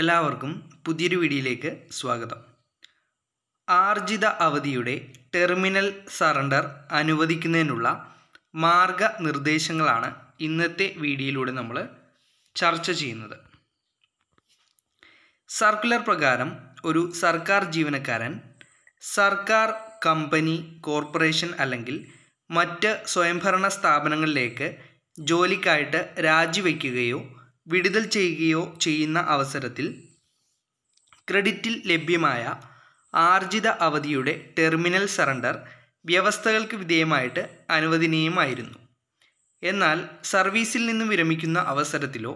എല്ലാവർക്കും പുതിയൊരു വീഡിയോയിലേക്ക് സ്വാഗതം ആർജിത അവധിയുടെ ടെർമിനൽ സറണ്ടർ അനുവദിക്കുന്നതിനുള്ള മാർഗനിർദ്ദേശങ്ങളാണ് ഇന്നത്തെ വീഡിയോയിലൂടെ നമ്മൾ ചർച്ച ചെയ്യുന്നത് സർക്കുലർ പ്രകാരം ഒരു സർക്കാർ ജീവനക്കാരൻ സർക്കാർ കമ്പനി കോർപ്പറേഷൻ അല്ലെങ്കിൽ മറ്റ് സ്വയംഭരണ സ്ഥാപനങ്ങളിലേക്ക് ജോലിക്കായിട്ട് രാജിവെക്കുകയോ വിടുതൽ ചെയ്യുകയോ ചെയ്യുന്ന അവസരത്തിൽ ക്രെഡിറ്റിൽ ലഭ്യമായ ആർജിത അവധിയുടെ ടെർമിനൽ സറണ്ടർ വ്യവസ്ഥകൾക്ക് വിധേയമായിട്ട് അനുവദനീയമായിരുന്നു എന്നാൽ സർവീസിൽ നിന്ന് വിരമിക്കുന്ന അവസരത്തിലോ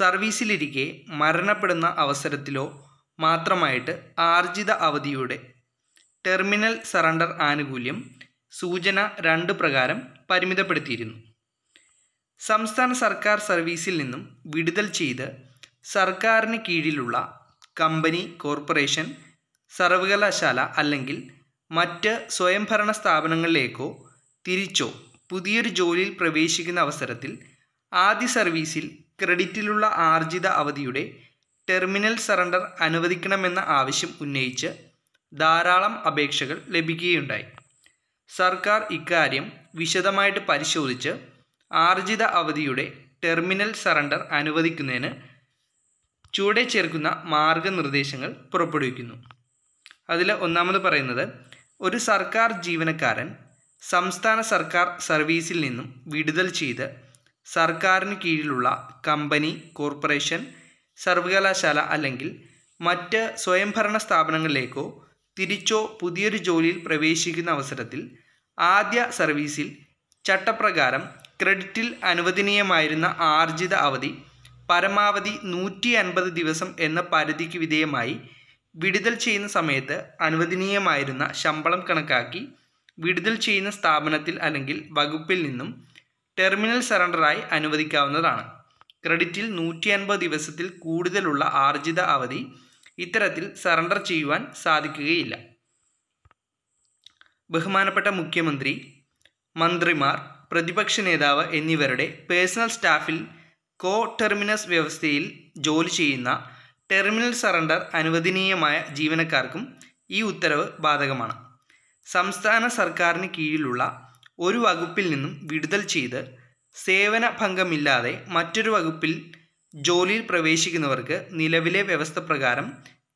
സർവീസിലിരിക്കെ മരണപ്പെടുന്ന അവസരത്തിലോ മാത്രമായിട്ട് ആർജിത അവധിയുടെ ടെർമിനൽ സറണ്ടർ ആനുകൂല്യം സൂചന രണ്ട് പ്രകാരം പരിമിതപ്പെടുത്തിയിരുന്നു സംസ്ഥാന സർക്കാർ സർവീസിൽ നിന്നും വിടുതൽ ചെയ്ത് സർക്കാരിന് കീഴിലുള്ള കമ്പനി കോർപ്പറേഷൻ സർവകലാശാല അല്ലെങ്കിൽ മറ്റ് സ്വയംഭരണ സ്ഥാപനങ്ങളിലേക്കോ തിരിച്ചോ പുതിയൊരു ജോലിയിൽ പ്രവേശിക്കുന്ന അവസരത്തിൽ ആദ്യ സർവീസിൽ ക്രെഡിറ്റിലുള്ള ആർജിത അവധിയുടെ ടെർമിനൽ സറണ്ടർ അനുവദിക്കണമെന്ന ആവശ്യം ഉന്നയിച്ച് ധാരാളം അപേക്ഷകൾ ലഭിക്കുകയുണ്ടായി സർക്കാർ ഇക്കാര്യം വിശദമായിട്ട് പരിശോധിച്ച് ആർജിത അവധിയുടെ ടെർമിനൽ സറണ്ടർ അനുവദിക്കുന്നതിന് ചൂടെ ചേർക്കുന്ന മാർഗനിർദ്ദേശങ്ങൾ പുറപ്പെടുവിക്കുന്നു അതിൽ ഒന്നാമത് പറയുന്നത് ഒരു സർക്കാർ ജീവനക്കാരൻ സംസ്ഥാന സർക്കാർ സർവീസിൽ നിന്നും വിടുതൽ ചെയ്ത് സർക്കാരിന് കീഴിലുള്ള കമ്പനി കോർപ്പറേഷൻ സർവകലാശാല അല്ലെങ്കിൽ മറ്റ് സ്വയംഭരണ സ്ഥാപനങ്ങളിലേക്കോ തിരിച്ചോ പുതിയൊരു ജോലിയിൽ പ്രവേശിക്കുന്ന അവസരത്തിൽ ആദ്യ സർവീസിൽ ചട്ടപ്രകാരം ക്രെഡിറ്റിൽ അനുവദനീയമായിരുന്ന ആർജിത അവധി പരമാവധി നൂറ്റി അൻപത് ദിവസം എന്ന പരിധിക്ക് വിധേയമായി വിടുതൽ ചെയ്യുന്ന സമയത്ത് അനുവദനീയമായിരുന്ന ശമ്പളം കണക്കാക്കി വിടുതൽ ചെയ്യുന്ന സ്ഥാപനത്തിൽ അല്ലെങ്കിൽ വകുപ്പിൽ നിന്നും ടെർമിനൽ സറണ്ടറായി അനുവദിക്കാവുന്നതാണ് ക്രെഡിറ്റിൽ നൂറ്റി അൻപത് ദിവസത്തിൽ കൂടുതലുള്ള ആർജിത അവധി ഇത്തരത്തിൽ സറണ്ടർ ചെയ്യുവാൻ സാധിക്കുകയില്ല ബഹുമാനപ്പെട്ട മുഖ്യമന്ത്രി മന്ത്രിമാർ പ്രതിപക്ഷ നേതാവ് എന്നിവരുടെ പേഴ്സണൽ സ്റ്റാഫിൽ കോ ടെർമിനസ് വ്യവസ്ഥയിൽ ജോലി ചെയ്യുന്ന ടെർമിനൽ സറണ്ടർ അനുവദനീയമായ ജീവനക്കാർക്കും ഈ ഉത്തരവ് ബാധകമാണ് സംസ്ഥാന സർക്കാരിന് കീഴിലുള്ള ഒരു വകുപ്പിൽ നിന്നും വിടുതൽ ചെയ്ത് സേവന ഭംഗമില്ലാതെ മറ്റൊരു വകുപ്പിൽ ജോലിയിൽ പ്രവേശിക്കുന്നവർക്ക് നിലവിലെ വ്യവസ്ഥ പ്രകാരം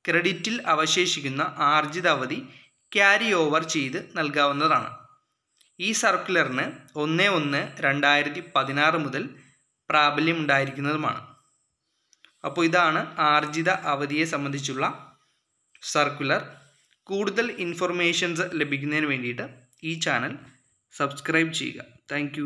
ക്രെഡിറ്റിൽ അവശേഷിക്കുന്ന ആർജിത അവധി ക്യാരി ഓവർ ചെയ്ത് നൽകാവുന്നതാണ് ഈ സർക്കുലറിന് ഒന്ന് ഒന്ന് രണ്ടായിരത്തി പതിനാറ് മുതൽ ഉണ്ടായിരിക്കുന്നതുമാണ് അപ്പോൾ ഇതാണ് ആർജിത അവധിയെ സംബന്ധിച്ചുള്ള സർക്കുലർ കൂടുതൽ ഇൻഫർമേഷൻസ് ലഭിക്കുന്നതിന് വേണ്ടിയിട്ട് ഈ ചാനൽ സബ്സ്ക്രൈബ് ചെയ്യുക താങ്ക്